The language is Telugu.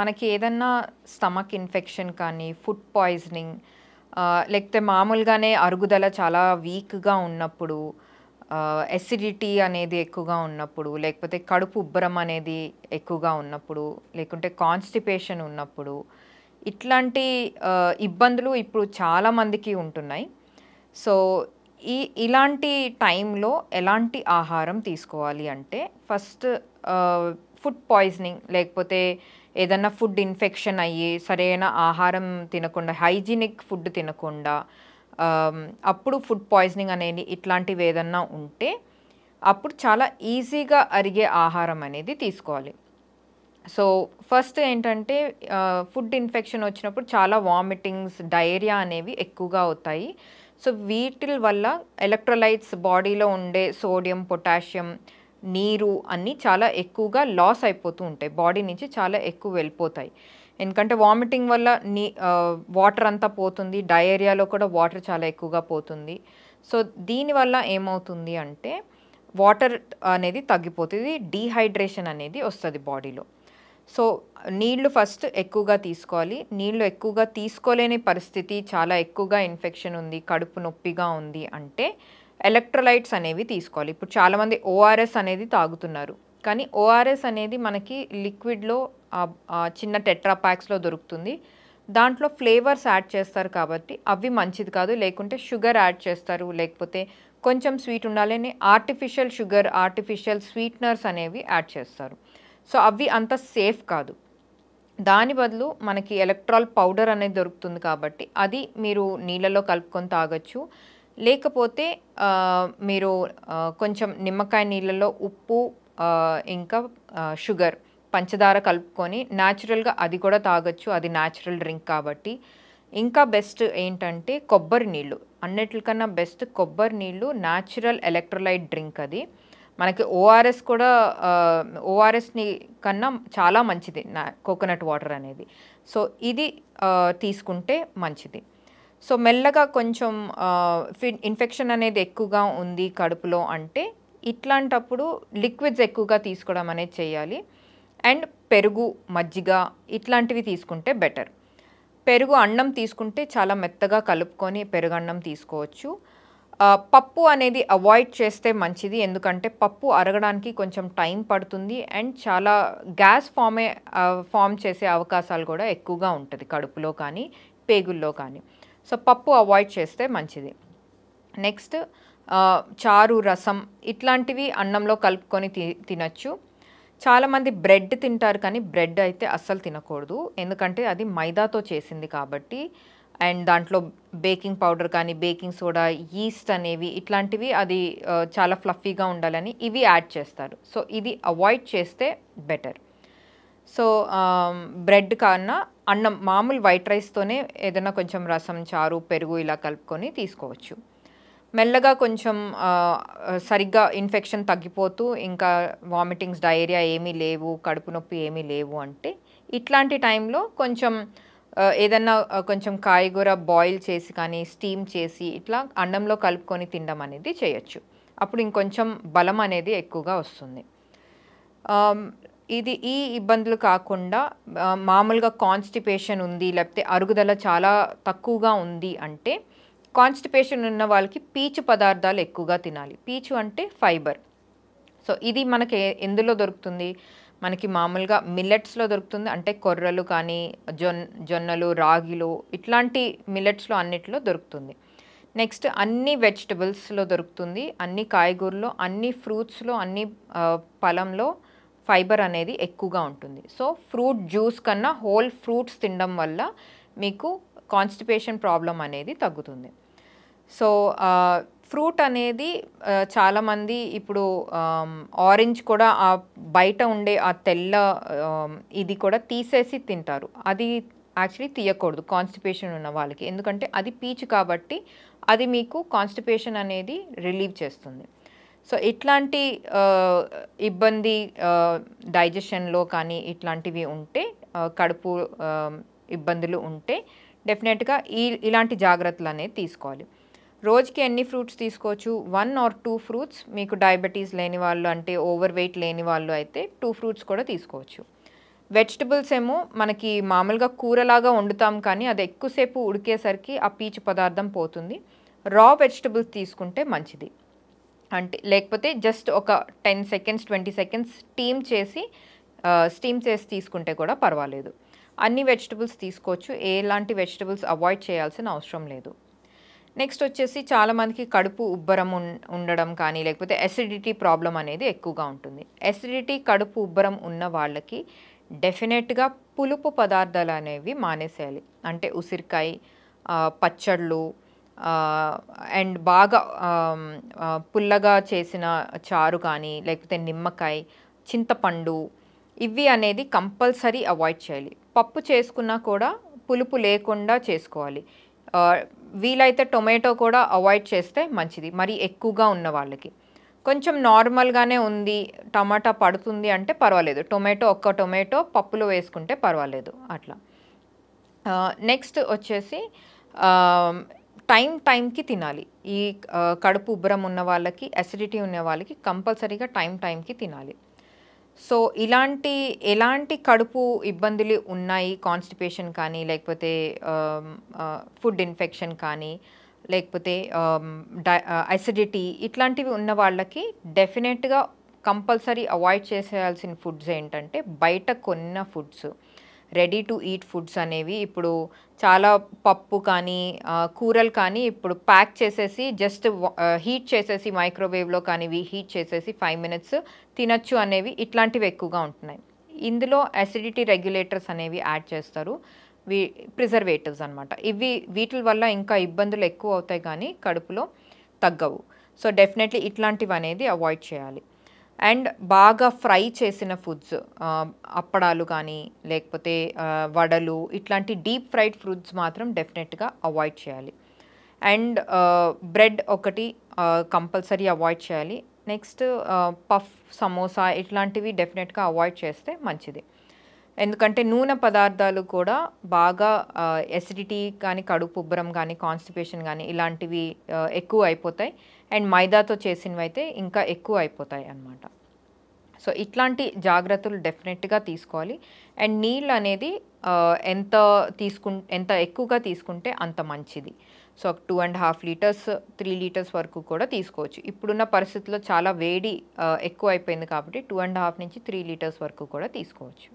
మనకి ఏదన్నా స్టమక్ ఇన్ఫెక్షన్ కానీ ఫుడ్ పాయిజనింగ్ లేకపోతే మామూలుగానే అరుగుదల చాలా వీక్గా ఉన్నప్పుడు ఎసిడిటీ అనేది ఎక్కువగా ఉన్నప్పుడు లేకపోతే కడుపు ఉబ్బరం అనేది ఎక్కువగా ఉన్నప్పుడు లేకుంటే కాన్స్టిపేషన్ ఉన్నప్పుడు ఇట్లాంటి ఇబ్బందులు ఇప్పుడు చాలామందికి ఉంటున్నాయి సో ఈ ఇలాంటి టైంలో ఎలాంటి ఆహారం తీసుకోవాలి అంటే ఫస్ట్ ఫుడ్ పాయిజనింగ్ లేకపోతే ఏదన్నా ఫుడ్ ఇన్ఫెక్షన్ అయ్యి సరైన ఆహారం తినకుండా హైజీనిక్ ఫుడ్ తినకుండా అప్పుడు ఫుడ్ పాయిజనింగ్ అనేది ఇట్లాంటివి ఏదన్నా ఉంటే అప్పుడు చాలా ఈజీగా అరిగే ఆహారం అనేది తీసుకోవాలి సో ఫస్ట్ ఏంటంటే ఫుడ్ ఇన్ఫెక్షన్ వచ్చినప్పుడు చాలా వామిటింగ్స్ డైరియా అనేవి ఎక్కువగా అవుతాయి సో వీటి వల్ల ఎలక్ట్రోలైట్స్ బాడీలో ఉండే సోడియం పొటాషియం నీరు అన్నీ చాలా ఎక్కువగా లాస్ అయిపోతూ ఉంటాయి బాడీ నుంచి చాలా ఎక్కువ వెళ్ళిపోతాయి ఎందుకంటే వామిటింగ్ వల్ల నీ వాటర్ అంతా పోతుంది డయేరియాలో కూడా వాటర్ చాలా ఎక్కువగా పోతుంది సో దీనివల్ల ఏమవుతుంది అంటే వాటర్ అనేది తగ్గిపోతుంది డీహైడ్రేషన్ అనేది వస్తుంది బాడీలో సో నీళ్లు ఫస్ట్ ఎక్కువగా తీసుకోవాలి నీళ్లు ఎక్కువగా తీసుకోలేని పరిస్థితి చాలా ఎక్కువగా ఇన్ఫెక్షన్ ఉంది కడుపు నొప్పిగా ఉంది అంటే ఎలక్ట్రోలైట్స్ అనేవి తీసుకోవాలి ఇప్పుడు చాలామంది ఓఆర్ఎస్ అనేది తాగుతున్నారు కానీ ఓఆర్ఎస్ అనేది మనకి లిక్విడ్లో చిన్న టెట్రా ప్యాక్స్లో దొరుకుతుంది దాంట్లో ఫ్లేవర్స్ యాడ్ చేస్తారు కాబట్టి అవి మంచిది కాదు లేకుంటే షుగర్ యాడ్ చేస్తారు లేకపోతే కొంచెం స్వీట్ ఉండాలని ఆర్టిఫిషియల్ షుగర్ ఆర్టిఫిషియల్ స్వీట్నర్స్ అనేవి యాడ్ చేస్తారు సో అవి అంత సేఫ్ కాదు దాని బదులు మనకి ఎలక్ట్రాల్ పౌడర్ అనేది దొరుకుతుంది కాబట్టి అది మీరు నీళ్ళలో కలుపుకొని తాగొచ్చు లేకపోతే మీరు కొంచెం నిమ్మకాయ నీళ్ళలో ఉప్పు ఇంకా షుగర్ పంచదార కలుపుకొని న్యాచురల్గా అది కూడా తాగొచ్చు అది న్యాచురల్ డ్రింక్ కాబట్టి ఇంకా బెస్ట్ ఏంటంటే కొబ్బరి నీళ్ళు అన్నిటికన్నా బెస్ట్ కొబ్బరి నీళ్ళు న్యాచురల్ ఎలక్ట్రోలైట్ డ్రింక్ అది మనకి ఓఆర్ఎస్ కూడా ఓఆర్ఎస్ని కన్నా చాలా మంచిది కోకోనట్ వాటర్ అనేది సో ఇది తీసుకుంటే మంచిది సో మెల్లగా కొంచెం ఇన్ఫెక్షన్ అనేది ఎక్కువగా ఉంది కడుపులో అంటే ఇట్లాంటప్పుడు లిక్విడ్స్ ఎక్కువగా తీసుకోవడం అనేది చేయాలి అండ్ పెరుగు మజ్జిగ ఇట్లాంటివి తీసుకుంటే బెటర్ పెరుగు అన్నం తీసుకుంటే చాలా మెత్తగా కలుపుకొని పెరుగు అన్నం తీసుకోవచ్చు పప్పు అనేది అవాయిడ్ చేస్తే మంచిది ఎందుకంటే పప్పు అరగడానికి కొంచెం టైం పడుతుంది అండ్ చాలా గ్యాస్ ఫామే ఫామ్ చేసే అవకాశాలు కూడా ఎక్కువగా ఉంటుంది కడుపులో కానీ పేగుల్లో కానీ సో పప్పు అవాయిడ్ చేస్తే మంచిది నెక్స్ట్ చారు రసం ఇట్లాంటివి అన్నంలో కలుపుకొని తి తినచ్చు చాలామంది బ్రెడ్ తింటారు కానీ బ్రెడ్ అయితే అస్సలు తినకూడదు ఎందుకంటే అది మైదాతో చేసింది కాబట్టి అండ్ దాంట్లో బేకింగ్ పౌడర్ కానీ బేకింగ్ సోడా ఈస్ట్ అనేవి ఇట్లాంటివి అది చాలా ఫ్లఫీగా ఉండాలని ఇవి యాడ్ చేస్తారు సో ఇది అవాయిడ్ చేస్తే బెటర్ సో బ్రెడ్ కన్నా అన్నం మామూలు వైట్ రైస్తోనే ఏదైనా కొంచెం రసం చారు పెరుగు ఇలా కలుపుకొని తీసుకోవచ్చు మెల్లగా కొంచెం సరిగ్గా ఇన్ఫెక్షన్ తగ్గిపోతూ ఇంకా వామిటింగ్స్ డైరియా ఏమీ లేవు కడుపు నొప్పి ఏమీ లేవు అంటే ఇట్లాంటి టైంలో కొంచెం ఏదన్నా కొంచెం కాయగూర బాయిల్ చేసి కానీ స్టీమ్ చేసి ఇట్లా అన్నంలో కలుపుకొని తినడం అనేది చేయొచ్చు అప్పుడు ఇంకొంచెం బలం అనేది ఎక్కువగా వస్తుంది ఇది ఈ ఇబ్బందులు కాకుండా మామూలుగా కాన్స్టిపేషన్ ఉంది లేకపోతే అరుగుదల చాలా తక్కువగా ఉంది అంటే కాన్స్టిపేషన్ ఉన్న వాళ్ళకి పీచు పదార్థాలు ఎక్కువగా తినాలి పీచు అంటే ఫైబర్ సో ఇది మనకి ఎందులో దొరుకుతుంది మనకి మామూలుగా మిల్లెట్స్లో దొరుకుతుంది అంటే కొర్రలు కానీ జొన్ జొన్నలు రాగిలు ఇట్లాంటి మిల్లెట్స్లో అన్నిటిలో దొరుకుతుంది నెక్స్ట్ అన్ని వెజిటబుల్స్లో దొరుకుతుంది అన్ని కాయగూరలో అన్ని ఫ్రూట్స్లో అన్ని పలంలో ఫైబర్ అనేది ఎక్కువగా ఉంటుంది సో ఫ్రూట్ జ్యూస్ కన్నా హోల్ ఫ్రూట్స్ తినడం వల్ల మీకు కాన్స్టిపేషన్ ప్రాబ్లం అనేది తగ్గుతుంది సో ఫ్రూట్ అనేది చాలామంది ఇప్పుడు ఆరెంజ్ కూడా ఆ బయట ఉండే ఆ తెల్ల ఇది కూడా తీసేసి తింటారు అది యాక్చువల్లీ తీయకూడదు కాన్స్టిపేషన్ ఉన్న వాళ్ళకి ఎందుకంటే అది పీచు కాబట్టి అది మీకు కాన్స్టిపేషన్ అనేది రిలీవ్ చేస్తుంది సో ఇట్లాంటి ఇబ్బంది డైజెషన్లో కానీ ఇట్లాంటివి ఉంటే కడుపు ఇబ్బందులు ఉంటే డెఫినెట్గా ఈ ఇలాంటి జాగ్రత్తలు అనేది తీసుకోవాలి రోజుకి ఎన్ని ఫ్రూట్స్ తీసుకోవచ్చు వన్ ఆర్ టూ ఫ్రూట్స్ మీకు డయాబెటీస్ లేని వాళ్ళు అంటే ఓవర్ వెయిట్ లేని వాళ్ళు అయితే టూ ఫ్రూట్స్ కూడా తీసుకోవచ్చు వెజిటబుల్స్ ఏమో మనకి మామూలుగా కూరలాగా వండుతాం కానీ అది ఎక్కువసేపు ఉడికేసరికి ఆ పీచు పదార్థం పోతుంది రా వెజిటబుల్స్ తీసుకుంటే మంచిది అంటే లేకపోతే జస్ట్ ఒక ten seconds twenty seconds steam చేసి స్టీమ్ చేసి తీసుకుంటే కూడా పర్వాలేదు అన్ని వెజిటబుల్స్ తీసుకోవచ్చు ఎలాంటి వెజిటబుల్స్ అవాయిడ్ చేయాల్సిన అవసరం లేదు నెక్స్ట్ వచ్చేసి చాలామందికి కడుపు ఉబ్బరం ఉండడం కానీ లేకపోతే ఎసిడిటీ ప్రాబ్లం అనేది ఎక్కువగా ఉంటుంది ఎసిడిటీ కడుపు ఉబ్బరం ఉన్న వాళ్ళకి డెఫినెట్గా పులుపు పదార్థాలు అనేవి మానేసేయాలి అంటే ఉసిరికాయ పచ్చళ్ళు అండ్ బాగా పుల్లగా చేసిన చారు కానీ లేకపోతే నిమ్మకాయ చింతపండు ఇవి అనేది కంపల్సరీ అవాయిడ్ చేయాలి పప్పు చేసుకున్నా కూడా పులుపు లేకుండా చేసుకోవాలి వీలైతే టొమాటో కూడా అవాయిడ్ చేస్తే మంచిది మరి ఎక్కువగా ఉన్న వాళ్ళకి కొంచెం నార్మల్గానే ఉంది టమాటా పడుతుంది అంటే పర్వాలేదు టొమాటో ఒక్క టొమాటో పప్పులో వేసుకుంటే పర్వాలేదు అట్లా నెక్స్ట్ వచ్చేసి టైం టైంకి తినాలి ఈ కడుపు ఉబ్బరం ఉన్న వాళ్ళకి అసిడిటీ ఉన్న వాళ్ళకి కంపల్సరీగా టైం టైంకి తినాలి సో ఇలాంటి ఎలాంటి కడుపు ఇబ్బందులు ఉన్నాయి కాన్స్టిపేషన్ కానీ లేకపోతే ఫుడ్ ఇన్ఫెక్షన్ కానీ లేకపోతే అసిడిటీ ఇట్లాంటివి ఉన్న వాళ్ళకి డెఫినెట్గా కంపల్సరీ అవాయిడ్ చేసేయాల్సిన ఫుడ్స్ ఏంటంటే బయట కొన్న foods ready to eat foods అనేవి ఇప్పుడు చాలా పప్పు కానీ కూరలు కానీ ఇప్పుడు ప్యాక్ చేసేసి జస్ట్ హీట్ చేసేసి మైక్రోవేవ్లో కానీ హీట్ చేసేసి ఫైవ్ మినిట్స్ తినచ్చు అనేవి ఇట్లాంటివి ఎక్కువగా ఉంటున్నాయి ఇందులో అసిడిటీ రెగ్యులేటర్స్ అనేవి యాడ్ చేస్తారు వి ప్రిజర్వేటివ్స్ అనమాట ఇవి వీటి వల్ల ఇంకా ఇబ్బందులు ఎక్కువ అవుతాయి కానీ కడుపులో తగ్గవు సో డెఫినెట్లీ ఇట్లాంటివి అనేది అవాయిడ్ చేయాలి అండ్ బాగా ఫ్రై చేసిన ఫుడ్స్ అప్పడాలు కానీ లేకపోతే వడలు ఇట్లాంటి డీప్ ఫ్రైడ్ ఫ్రూట్స్ మాత్రం డెఫినెట్గా అవాయిడ్ చేయాలి అండ్ బ్రెడ్ ఒకటి కంపల్సరీ అవాయిడ్ చేయాలి నెక్స్ట్ పఫ్ సమోసా ఇట్లాంటివి డెఫినెట్గా అవాయిడ్ చేస్తే మంచిది ఎందుకంటే నూనె పదార్థాలు కూడా బాగా ఎసిడిటీ కానీ కడుపు ఉబ్బరం కానీ కాన్స్టిపేషన్ కానీ ఇలాంటివి ఎక్కువ అయిపోతాయి అండ్ మైదాతో చేసినవి అయితే ఇంకా ఎక్కువ అయిపోతాయి అన్నమాట సో ఇట్లాంటి జాగ్రత్తలు డెఫినెట్గా తీసుకోవాలి అండ్ నీళ్ళు అనేది ఎంత తీసుకు ఎంత ఎక్కువగా తీసుకుంటే అంత మంచిది so two and half litres three litres వరకు కూడా తీసుకోవచ్చు ఇప్పుడున్న పరిస్థితుల్లో చాలా వేడి ఎక్కువ అయిపోయింది కాబట్టి టూ అండ్ హాఫ్ నుంచి త్రీ లీటర్స్ వరకు కూడా తీసుకోవచ్చు